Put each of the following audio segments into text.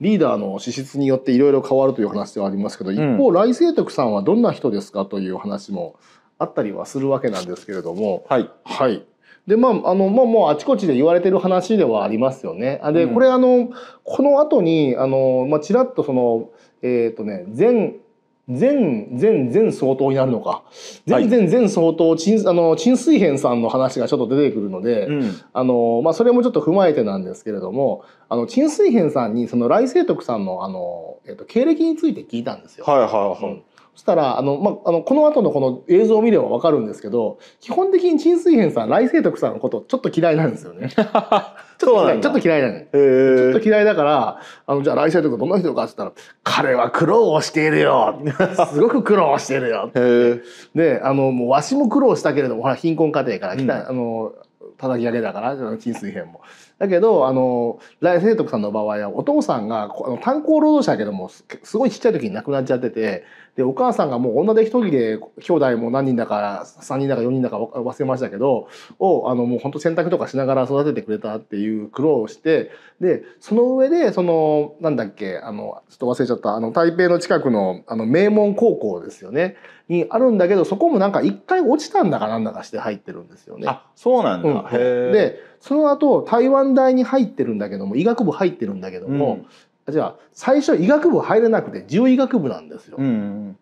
リーダーの資質によっていろいろ変わるという話ではありますけど、うん、一方来清徳さんはどんな人ですかという話もあったりはするわけなんですけれども、はい、はい、でまああの、まあ、もうあちこちで言われてる話ではありますよね。で、うん、これあのこの後にあのまあちらっとそのえっ、ー、とね前全全全相当になるのか全全全相当陳あの陳水編さんの話がちょっと出てくるので、うん、あのまあ、それもちょっと踏まえてなんですけれどもあの陳水編さんにその来世徳さんのあの、えっと、経歴について聞いたんですよ。はいはいはい、うんそしたらあの、まあ、あのこの後のこの映像を見れば分かるんですけど基本的に陳水扁さん来清徳さんのことちょっと嫌いなんですよね。ちょっと嫌いなのちょっと嫌いだからあのじゃあ来清徳どんな人かって言ったら「彼は苦労をしているよすごく苦労しているよ」であのもうわしも苦労したけれどもほら貧困家庭から来た、うん、あの叩き上げだから陳水扁も。だけどあの来清徳さんの場合はお父さんが炭鉱労働者やけどもすごいちっちゃい時に亡くなっちゃっててでお母さんがもう女で一人で兄弟も何人だか3人だか4人だか忘れましたけどをあのもう本当洗濯とかしながら育ててくれたっていう苦労をしてでその上でそのなんだっけあのちょっと忘れちゃったあの台北の近くのあの名門高校ですよねにあるんだけどそこもなんか一回落ちたんだかなんだかして入ってるんですよね。あそうなんだ、うん、でその後台湾大に入ってるんだけども医学部入ってるんだけども、うん、じゃあ最初医学部入れなくて獣医学部なんですよ。うんうん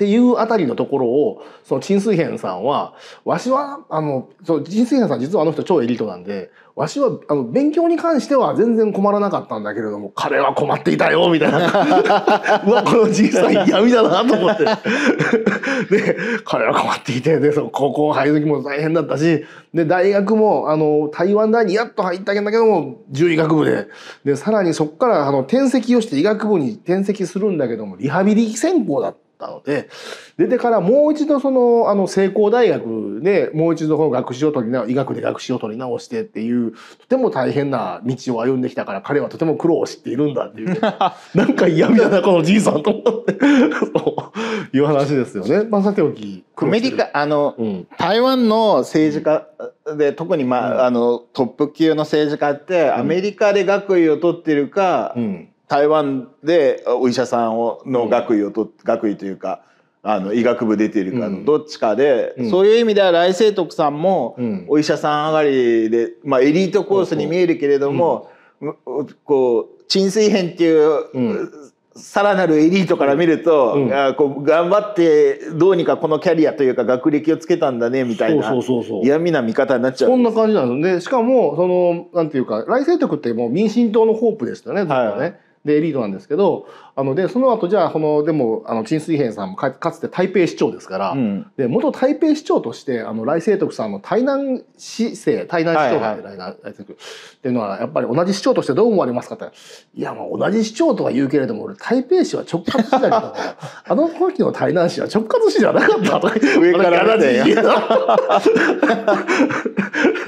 っていうあたりのところをその陳水編さんはわしはあのそう陳水編さん実はあの人超エリートなんでわしはあの勉強に関しては全然困らなかったんだけれども彼は困っていたよみたいな うわこのじいさん闇だなと思って で彼は困っていてでその高校入る時も大変だったしで大学もあの台湾大にやっと入ったんだけども獣医学部ででさらにそこからあの転籍をして医学部に転籍するんだけどもリハビリ専攻だった。ったので出てからもう一度そのあの成功大学でもう一度この学士を取り直医学で学士を取り直してっていうとても大変な道を歩んできたから彼はとても苦労を知っているんだっていう なんか嫌みだなこのじいさんと思ってそういう話ですよね。まあ、さておきアメリカあの、うん、台湾の政治家で特に、まあ、うん、あのトップ級の政治家ってアメリカで学位を取ってるか、うん台湾でお医者さんをの学位をと、うん、学位というかあの医学部出てるかのどっちかで、うん、そういう意味では来世徳さんもお医者さん上がりで、まあ、エリートコースに見えるけれども、こう沈水編っていう、さらなるエリートから見ると、うん、こう頑張ってどうにかこのキャリアというか学歴をつけたんだねみたいな嫌味な見方になっちゃうこんな感じなんですねしかもそのなんていうか来世徳ってもう民進党のホープでしたねね。はいでエリートなんですけどあのでその後じゃあこのでもあの陳水平さんもかつて台北市長ですから、うん、で元台北市長としてあの来清徳さんの台南市政台南市長が、はいは来っていうのはやっぱり同じ市長としてどう思われますかっていやまあ同じ市長とは言うけれども俺台北市は直轄市だけど あの時の台南市は直轄市じゃなかったと上から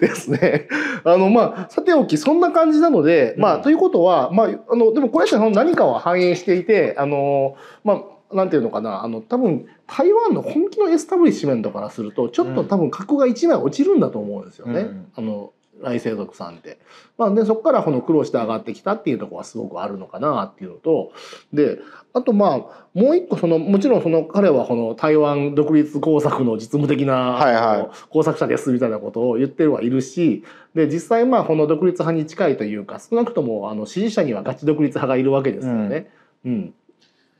ですね。あの、まあ、さておき、そんな感じなので、まあ、ということは、まあ、あの、でも、これっの何かは反映していて、あの、まあ、なんていうのかなあの多分台湾の本気のエスタブリッシュメントからするとちょっと多分格が1枚落ちるんだと思うんですよね。うん、あの来世族さんって。まあ、でそこからこの苦労して上がってきたっていうとこはすごくあるのかなっていうのとであとまあもう一個そのもちろんその彼はこの台湾独立工作の実務的な工作者ですみたいなことを言ってはいるしで実際まあこの独立派に近いというか少なくともあの支持者にはガチ独立派がいるわけですよね。うん、うん、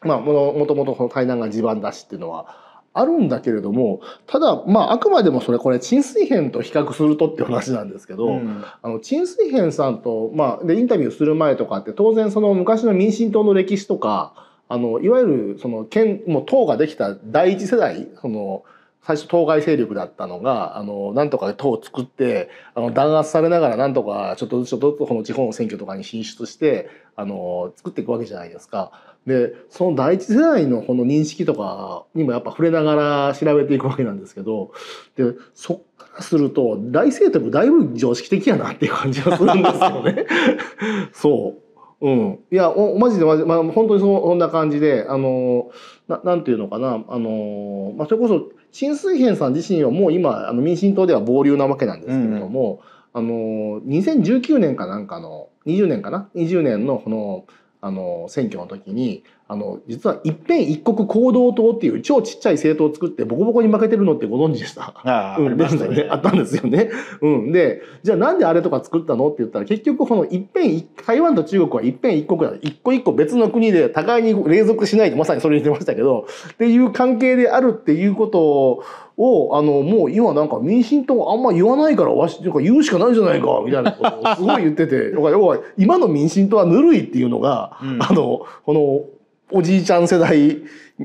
まあ、もともとこの台南が地盤だしっていうのはあるんだけれどもただまああくまでもそれこれ沈水編と比較するとって話なんですけど、うん、あの沈水編さんと、まあ、でインタビューする前とかって当然その昔の民進党の歴史とかあのいわゆるその県もう党ができた第一世代その最初当該勢力だったのがあのなんとか党を作ってあの弾圧されながらなんとかちょっとずつちょっとずつこの地方の選挙とかに進出してあの作っていくわけじゃないですか。でその第一世代のこの認識とかにもやっぱ触れながら調べていくわけなんですけどでそっからすると大生徒もだいぶ常識的やなっていう感じがするんですよね。そううん、いやおマジでマジまあ、本当にそそんな感じであのななんていうのかなあの、まあ、それこそ陳水扁さん自身はもう今あの民進党では傍流なわけなんですけれども、うん、あの2019年かなんかの20年かな20年のこのあの選挙の時にあの実は一辺一国行動党っていう超ちっちゃい政党を作ってボコボコに負けてるのってご存知でした。あ,、うん、あね、ね、あったんですよね。うん、でじゃあなんであれとか作ったのって言ったら結局この一辺台湾と中国は一辺一国だ一個一個別の国で互いに連続しないとまさにそれに出ましたけどっていう関係であるっていうことを。をあのもう今なんか民進党あんま言わないからわしとか言うしかないじゃないかみたいなことをすごい言ってて要は今の民進党はぬるいっていうのが、うん、あのこのおじいちゃん世代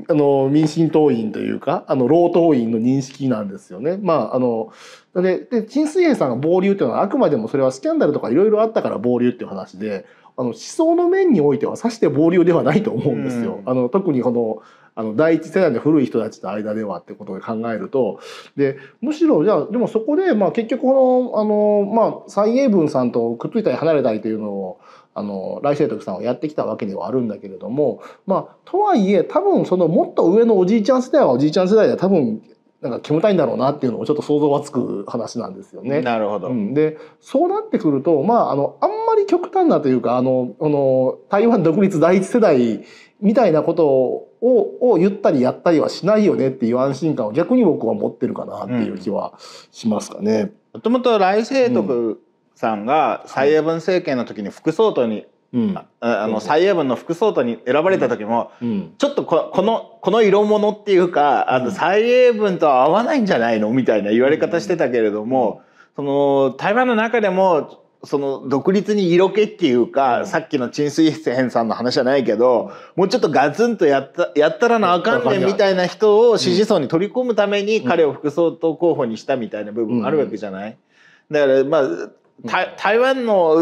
あの民進党員というかあの老党員の認識なんですよね。まああのでで陳水平さんが暴流っていうのはあくまでもそれはスキャンダルとかいろいろあったから暴流っていう話であの思想の面においてはさして暴流ではないと思うんですよ。あの特にこのあの第一世代の古い人たちの間ではってことで考えるとでむしろじゃあでもそこで、まあ、結局このあの、まあ、蔡英文さんとくっついたり離れたりというのをあの来世徳さんをやってきたわけではあるんだけれどもまあとはいえ多分そのもっと上のおじいちゃん世代はおじいちゃん世代で多分なんか煙たいんだろうなっていうのもちょっと想像がつく話なんですよね。なるほど。うん、でそうなってくるとまああのあんまり極端なというかあのあの台湾独立第一世代みたいなことをを言ったりやったりはしないよねっていう安心感を逆に僕は持ってるかなっていう気はしますかね。もともと来世徳、うんさんが蔡英文政権の時に副総統に、あの蔡英文の副総統に選ばれた時も、うん、ちょっとこのこの色物っていうかあの蔡英文とは合わないんじゃないのみたいな言われ方してたけれども、その台湾の中でもその独立に色気っていうか、うん、さっきの陳水編さんの話じゃないけど、もうちょっとガツンとやったやったらなあかんねんみたいな人を支持層に取り込むために、彼を副総統候補にしたみたいな部分あるわけじゃない、だからまあ台湾の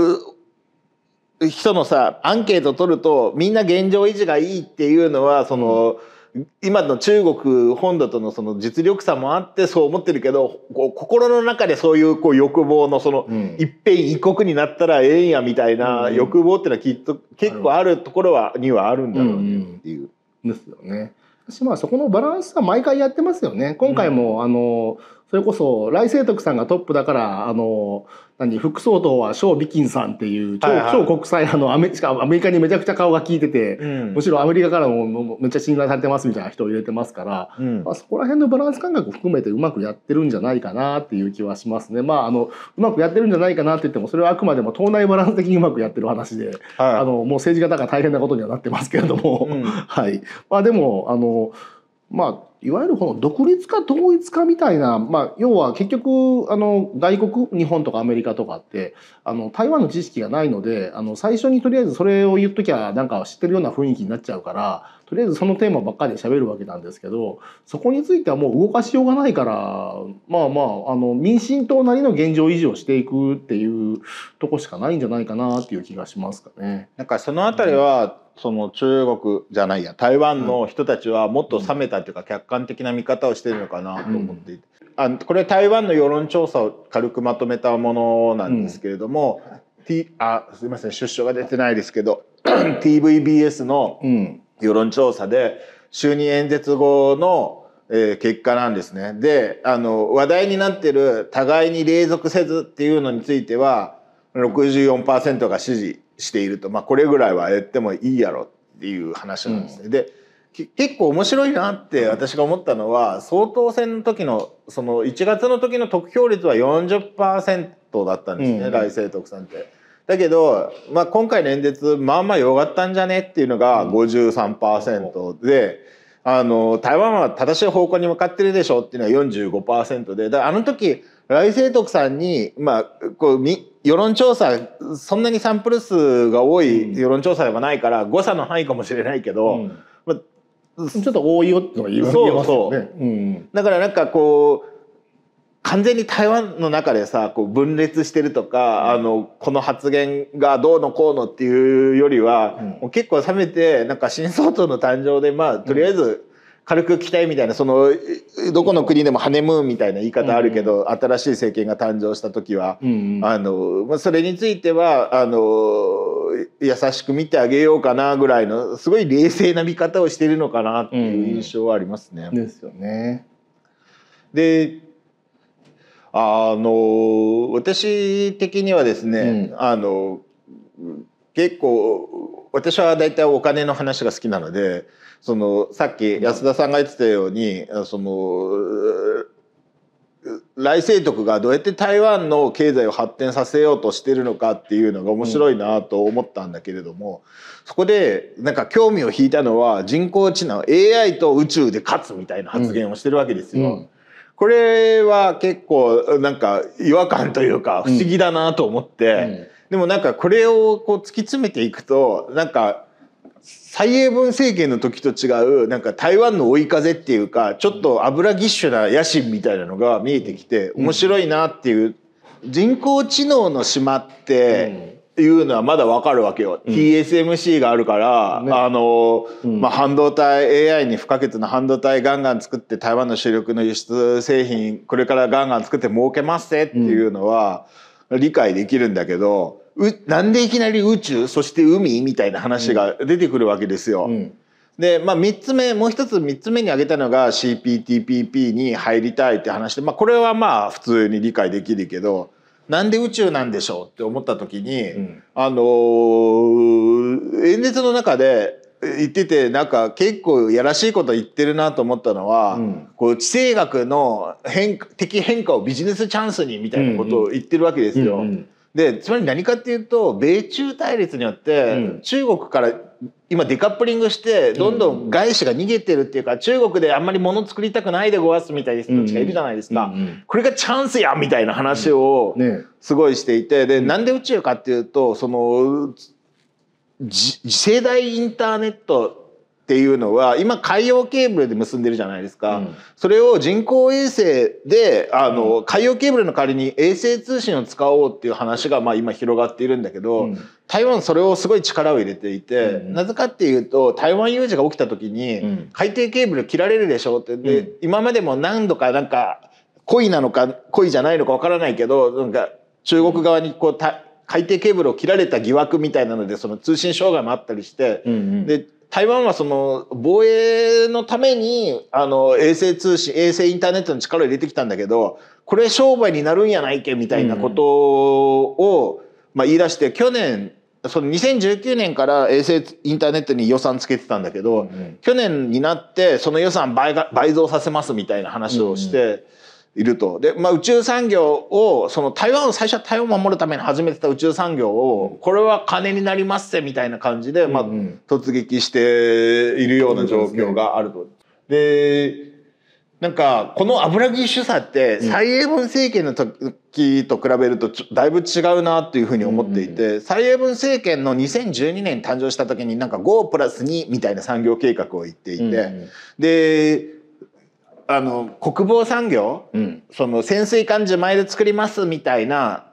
人のさアンケート取るとみんな現状維持がいいっていうのはその、うん、今の中国本土とのその実力差もあってそう思ってるけど心の中でそういうこう欲望のその、うん、一辺一国になったらええんやみたいな欲望っていうのはきっと結構あるところはにはあるんだろうねっていう。うんうん、ですよね。私まあそこのバランスは毎回やってますよね。今回も、あの、それこそ来世徳さんがトップだからあの何副総統は小美金さんっていう超,、超国際あのアメアメリカにめちゃくちゃ顔が利いてて、うん、むしろアメリカからもめっちゃ信頼されてますみたいな人を入れてますから、うん、まあ、そこら辺のバランス感覚を含めてうまくやってるんじゃないかなっていう気はしますね。まあ、あのうまくやってるんじゃないかなって言ってもそれはあくまでも党内バランス的にうまくやってる話で、はい、あのもう政治家だから大変なことにはなってますけれども、うん、はいまあ、でもあのまあいわゆるこの独立か統一かみたいな、まあ、要は結局あの外国日本とかアメリカとかってあの台湾の知識がないのであの最初にとりあえずそれを言っときゃなんか知ってるような雰囲気になっちゃうからとりあえずそのテーマばっかりで喋るわけなんですけどそこについてはもう動かしようがないからまあまああの民進党なりの現状維持をしていくっていうとこしかないんじゃないかなっていう気がしますかね。なんかそのあたりは、うんその中国じゃないや台湾の人たちはもっと冷めたというか客観的な見方をしてるのかなと思っていて、あこれは台湾の世論調査を軽くまとめたものなんですけれども、うん、あすいません出所が出てないですけど TVBS の世論調査で就任演説後の、えー、結果なんですね。であの話題になってる「互いに隷属せず」っていうのについては64%が支持。していると、まあ、これぐらいはやってもいいやろっていう話なんですね。うん、で結構面白いなって私が思ったのは総統選の時のその1月の時の得票率は40%だったんですね、うん、来政徳さんって。だけど、まあ、今回の演説まあまあよかったんじゃねっていうのが53%で。うんあの台湾は正しい方向に向かってるでしょっていうのは45%でだあの時来清徳さんに、まあ、こうみ世論調査そんなにサンプル数が多い世論調査ではないから誤差の範囲かもしれないけど、うん、まあ、ちょっと多いよってのが言われますよね。そうそう、うん、だからなんかこう完全に台湾の中でさこう分裂してるとか、うん、あのこの発言がどうのこうのっていうよりは、うん、もう結構冷めてなんか新総統の誕生でまあとりあえず軽くたいみたいなそのどこの国でもハネムーンみたいな言い方あるけど、うん、新しい政権が誕生した時は、あのそれについてはあの優しく見てあげようかなぐらいのすごい冷静な見方をしてるのかなっていう印象はありますね。ですよね。であの私的にはですね、うん、あの結構私は大体お金の話が好きなのでそのさっき安田さんが言ってたように、うん、その来世徳がどうやって台湾の経済を発展させようとしてるのかっていうのが面白いなと思ったんだけれども、うん、そこでなんか興味を引いたのは人工知能 AI と宇宙で勝つみたいな発言をしてるわけですよ。これは結構なんか違和感というか不思議だなと思って、でもなんかこれをこう突き詰めていくとなんか蔡英文政権の時と違うなんか台湾の追い風っていうかちょっと油ぎっしゅな野心みたいなのが見えてきて面白いなっていう、人工知能の島って、いうのはまだわかるわけよ、うん、TSMC があるから、ね、あの、うん、まあ、半導体 AI に不可欠な半導体ガンガン作って台湾の主力の輸出製品これからガンガン作って儲けますっていうのは理解できるんだけど、うなんでいきなり宇宙そして海みたいな話が出てくるわけですよ。うん、で、まあ、3つ目もう一つ3つ目に挙げたのが CPTPP に入りたいって話で、まあ、これはまあ普通に理解できるけど。なんで宇宙なんでしょうって思った時に、うん、あのー、演説の中で言っててなんか結構やらしいこと言ってるなと思ったのは、うん、こう地政学の変的変化をビジネスチャンスにみたいなことを言ってるわけですよ。うんうんうんでつまり何かっていうと米中対立によって、中国から今デカップリングしてどんどん外資が逃げてるっていうか、中国であんまり物作りたくないでごわすみたいな人たちがいるじゃないですか、これがチャンスやみたいな話をすごいしていてでなんで宇宙かっていうとその次世代インターネットっていうのは今海洋ケーブルで結んでるじゃないですか、うん、それを人工衛星であの、うん、海洋ケーブルの代わりに衛星通信を使おうっていう話がまあ今広がっているんだけど、うん、台湾それをすごい力を入れていて、なぜかっていうと台湾有事が起きた時に、海底ケーブル切られるでしょって、で今までも何度かなんか故意なのか故意じゃないのかわからないけどなんか中国側にこう海底ケーブルを切られた疑惑みたいなのでその通信障害もあったりして、で台湾はその防衛のためにあの衛星通信衛星インターネットの力を入れてきたんだけどこれ商売になるんやないけみたいなことを、まあ、言い出して去年その2019年から衛星インターネットに予算つけてたんだけど、去年になってその予算倍が倍増させますみたいな話をして、いると。で、まあ、宇宙産業を、その台湾、最初は台湾を守るために始めてた宇宙産業を、これは金になりますぜみたいな感じで、まあ、突撃しているような状況があると。で、なんか、この油ぎ主査って、蔡英文政権の時と比べると、だいぶ違うなというふうに思っていて、蔡英文政権の2012年誕生した時に、なんか5プラス2みたいな産業計画を言っていて、で、あの国防産業、うん、その潜水艦自前で作りますみたいな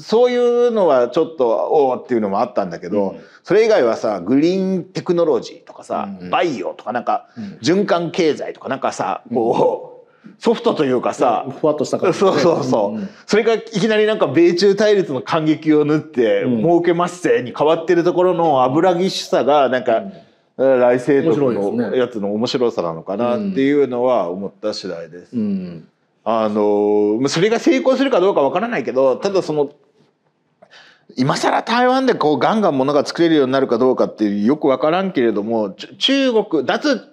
そういうのはちょっとおおっていうのもあったんだけど、うん、それ以外はさグリーンテクノロジーとかさ、うん、バイオとかなんか、うん、循環経済とかなんかさこう、ソフトというかさふわっとした感じ、ね、そうそうそう、うんそれがいきなりなんか米中対立の感激を縫って「儲けますぜ」に変わってるところの油ぎしさがなんか。来世のやつの面白さなのかなっていうのは思った次第です。あのそれが成功するかどうかわからないけどただその今更台湾でこうガンガンものが作れるようになるかどうかってよく分からんけれども中国脱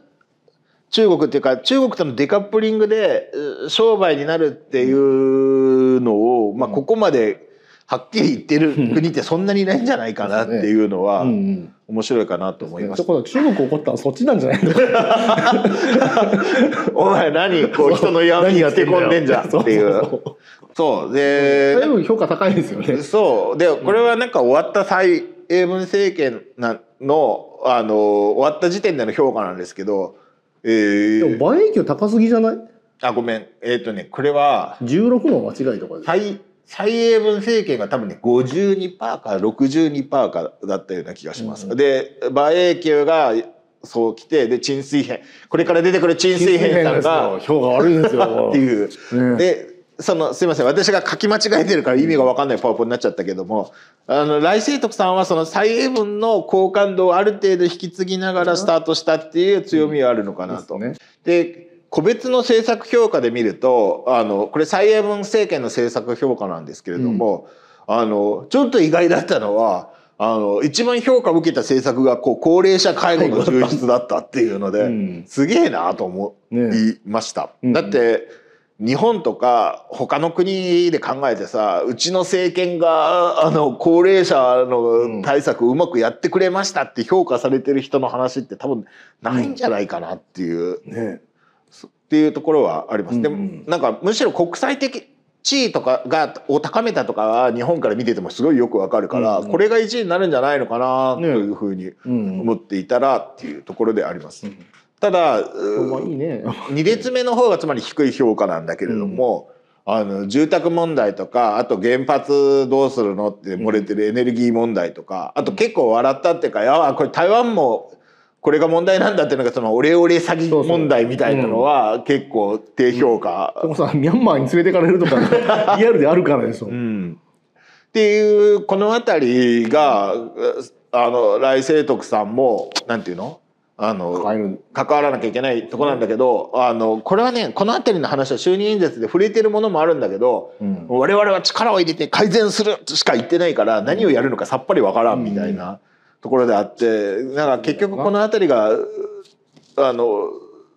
中国っていうか中国とのデカップリングで商売になるっていうのを、まあ、ここまではっきり言ってる国ってそんなにないんじゃないかなっていうのは面白いかなと思います。中国起こったそっちなんじゃない お前何こう人の闇に当て込んでんじゃん っていう。そうで、うん、評価高いですよね。そうでこれはなんか終わった蔡英文政権なのあの終わった時点での評価なんですけど、えー、でも倍益高すぎじゃない？あごめんえっ、ー、とねこれは十六の間違いとかです。蔡英文政権が多分ね52%から62%かだったような気がします。うん、で馬英九がそう来てで沈水兵これから出てくる沈水兵さんが票が悪いんですよ っていう。でそのすいません私が書き間違えてるから意味が分かんないパワポになっちゃったけどもあの来清徳さんはその蔡英文の好感度をある程度引き継ぎながらスタートしたっていう強みはあるのかなと。うん、で、ね、個別の政策評価で見るとあのこれ蔡英文政権の政策評価なんですけれども、うん、あのちょっと意外だったのはあの一番評価を受けた政策がこう高齢者介護の充実だったっていうので、うん、すげえなと思いました。ね、だって、日本とか他の国で考えてさうちの政権があの高齢者の対策をうまくやってくれましたって評価されてる人の話って多分ないんじゃないかなっていう、ね、っていうところはあります。でもなんかむしろ国際的地位とかがを高めたとかは日本から見ててもすごいよくわかるから、うんうん、これが1位になるんじゃないのかなというふうに思っていたらっていうところであります。うんうん、ただ、いいね、2列目の方がつまり低い評価なんだけれども、うん、あの住宅問題とかあと原発どうするのって漏れてるエネルギー問題とかあと結構笑ったっていうか、うん、いやこれ台湾もこれが問題なんだっていうのがそのオレオレ詐欺問題みたいなのは結構低評価。そそミャンマーに連れてかれるとか、リアルであるからですよ。うん、っていうこの辺りが、あの来世徳さんもなんていうのあの関わらなきゃいけないとこなんだけど、うん、あのこれはねこの辺りの話は就任演説で触れてるものもあるんだけど、うん、我々は力を入れて改善するしか言ってないから何をやるのかさっぱりわからんみたいな。ところであってなんか結局この辺りがあの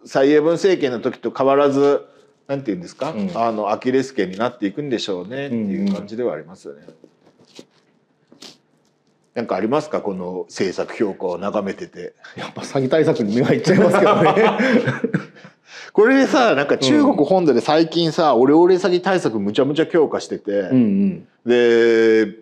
蔡英文政権の時と変わらずなんて言うんですか、うん、あのアキレス腱になっていくんでしょうねっていう感じではありますよね。うんうん、なんかありますかこの政策評価を眺めてて。やっぱ詐欺対策に目がいっちゃいますけどね。これでさなんか中国本土で最近さ、オレオレ詐欺対策むちゃむちゃ強化してて、うんうん、で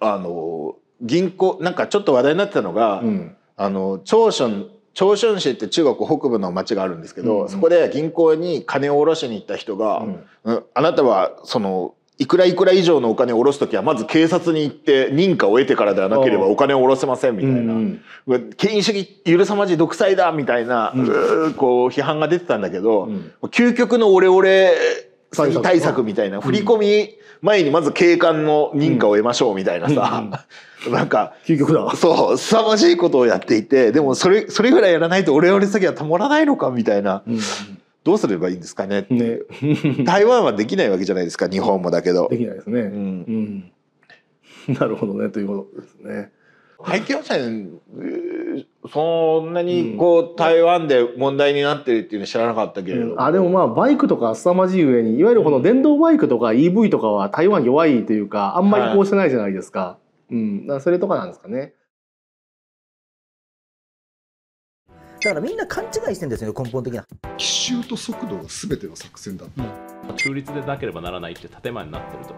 あの銀行なんかちょっと話題になってたのが、うん、あの長春長春市って中国北部の町があるんですけど、うんうん、そこで銀行に金を下ろしに行った人が、うん、あなたはそのいくらいくら以上のお金を下ろす時はまず警察に行って認可を得てからではなければお金を下ろせませんみたいな、うんうん、権威主義許さまじ独裁だみたいな、うん、こう批判が出てたんだけど、究極のオレオレ詐欺対策みたいな、振り込み前にまず警官の認可を得ましょうみたいなさ、うん、なんか、究極だ。そう、凄まじいことをやっていて、でもそれ、それぐらいやらないと俺レりレ詐欺はたまらないのかみたいな。うんどうすればいいんですかねって、台湾はできないわけじゃないですか日本もだけどできないですね、うん、うん、なるほどねということですね廃棄汚染そんなにこう台湾で問題になってるっていうの知らなかったけれどうん、あでもまあバイクとか凄まじい上にいわゆるこの電動バイクとか EV とかは台湾弱いというかあんまりこうしてないじゃないですか,、はい、うん、だそれとかなんですかね。だからみんな勘違いしてんですよ根本的な奇襲と速度が全ての作戦だった、うん、中立でなければならないって建前になってると。